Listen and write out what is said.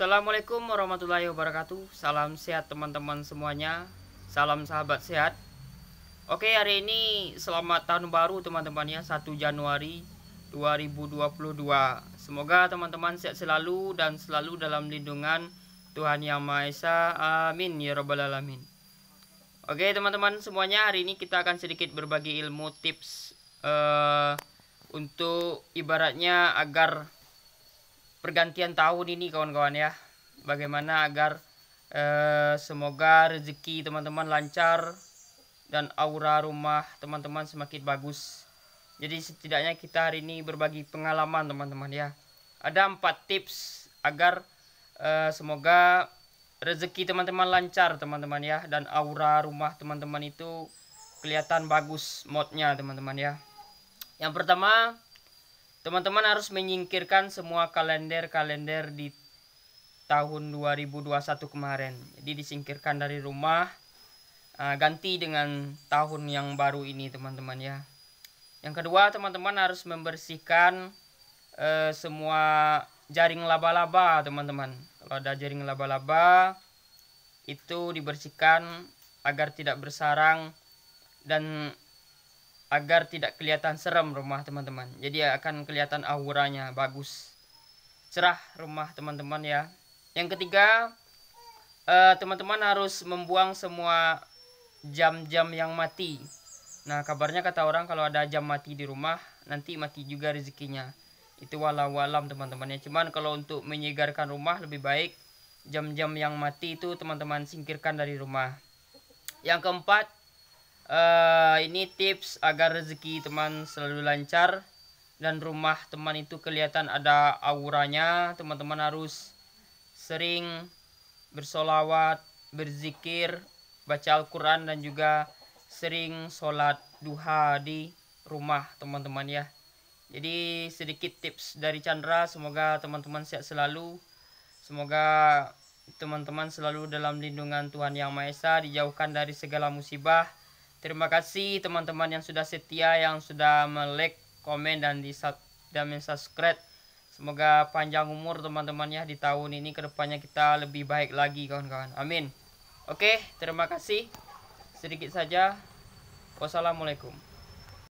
Assalamualaikum warahmatullahi wabarakatuh Salam sehat teman-teman semuanya Salam sahabat sehat Oke hari ini selamat tahun baru teman-teman ya 1 Januari 2022 Semoga teman-teman sehat selalu dan selalu dalam lindungan Tuhan Yang Maha Esa Amin Ya Rabbal Alamin Oke teman-teman semuanya hari ini kita akan sedikit berbagi ilmu tips uh, Untuk ibaratnya agar pergantian tahun ini kawan-kawan ya bagaimana agar eh, semoga rezeki teman-teman lancar dan aura rumah teman-teman semakin bagus jadi setidaknya kita hari ini berbagi pengalaman teman-teman ya ada empat tips agar eh, semoga rezeki teman-teman lancar teman-teman ya dan aura rumah teman-teman itu kelihatan bagus modnya teman-teman ya yang pertama Teman-teman harus menyingkirkan semua kalender-kalender di tahun 2021 kemarin. Jadi disingkirkan dari rumah eh, ganti dengan tahun yang baru ini teman-teman ya. Yang kedua teman-teman harus membersihkan uh, semua jaring laba-laba teman-teman. Kalau ada jaring laba-laba itu dibersihkan agar tidak bersarang dan agar tidak kelihatan serem rumah teman-teman jadi akan kelihatan auranya bagus cerah rumah teman-teman ya yang ketiga eh, teman-teman uh, harus membuang semua jam-jam yang mati nah kabarnya kata orang kalau ada jam mati di rumah nanti mati juga rezekinya itu walau alam teman-teman ya cuman kalau untuk menyegarkan rumah lebih baik jam-jam yang mati itu teman-teman singkirkan dari rumah yang keempat uh, ini tips agar rezeki teman selalu lancar dan rumah teman itu kelihatan ada auranya teman-teman harus sering bersolawat berzikir baca Al-Quran dan juga sering sholat duha di rumah teman-teman ya jadi sedikit tips dari Chandra semoga teman-teman sehat selalu semoga teman-teman selalu dalam lindungan Tuhan Yang Maha Esa dijauhkan dari segala musibah Terima kasih teman-teman yang sudah setia, yang sudah melek, komen dan di dan subscribe. Semoga panjang umur teman-teman ya di tahun ini kedepannya kita lebih baik lagi kawan-kawan. Amin. Oke, terima kasih. Sedikit saja. Wassalamualaikum.